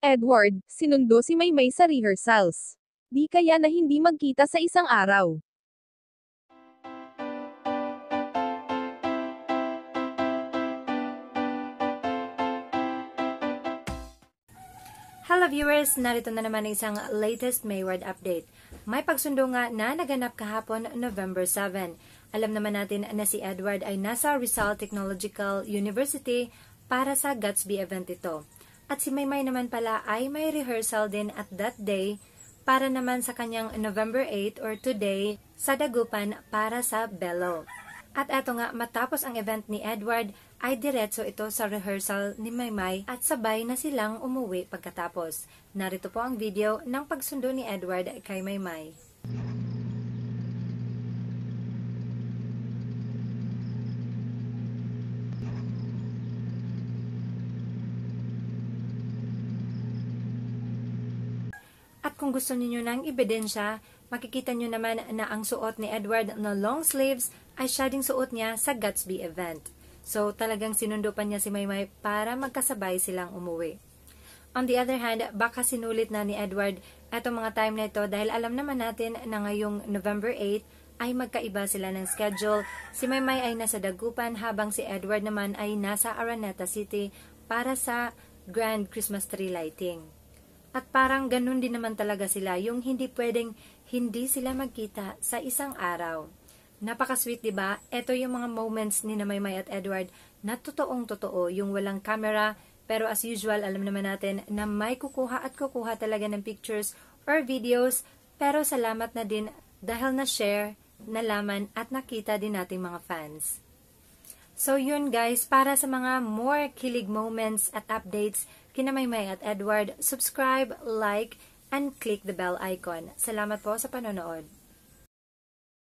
Edward, sinundo si Maymay sa rehearsals. Di kaya na hindi magkita sa isang araw. Hello viewers! Narito na naman ang isang latest Mayward update. May pagsundo nga na naganap kahapon November 7. Alam naman natin na si Edward ay nasa Rizal Technological University para sa Gatsby event ito. At si Maymay naman pala ay may rehearsal din at that day para naman sa kanyang November 8 or today sa Dagupan para sa Bello. At eto nga, matapos ang event ni Edward, ay diretso ito sa rehearsal ni Maymay at sabay na silang umuwi pagkatapos. Narito po ang video ng pagsundo ni Edward kay Maymay. At kung gusto niyo ng ebidensya, makikita nyo naman na ang suot ni Edward na long sleeves ay siya ding suot niya sa Gatsby event. So talagang sinundo pa niya si Maymay para magkasabay silang umuwi. On the other hand, baka sinulit na ni Edward etong mga time na ito dahil alam naman natin na ngayong November 8 ay magkaiba sila ng schedule. Si Maymay ay nasa Dagupan habang si Edward naman ay nasa Araneta City para sa Grand Christmas Tree Lighting. At parang ganun din naman talaga sila, yung hindi pwedeng hindi sila magkita sa isang araw. Napaka-sweet, di ba? Ito yung mga moments ni Namaymay at Edward na totoong totoo, yung walang camera, pero as usual, alam naman natin na may kukuha at kukuha talaga ng pictures or videos, pero salamat na din dahil na-share, nalaman at nakita din nating mga fans. So yun guys, para sa mga more kilig moments at updates Kinamaymay at Edward. Subscribe, like, and click the bell icon. Salamat po sa panonood.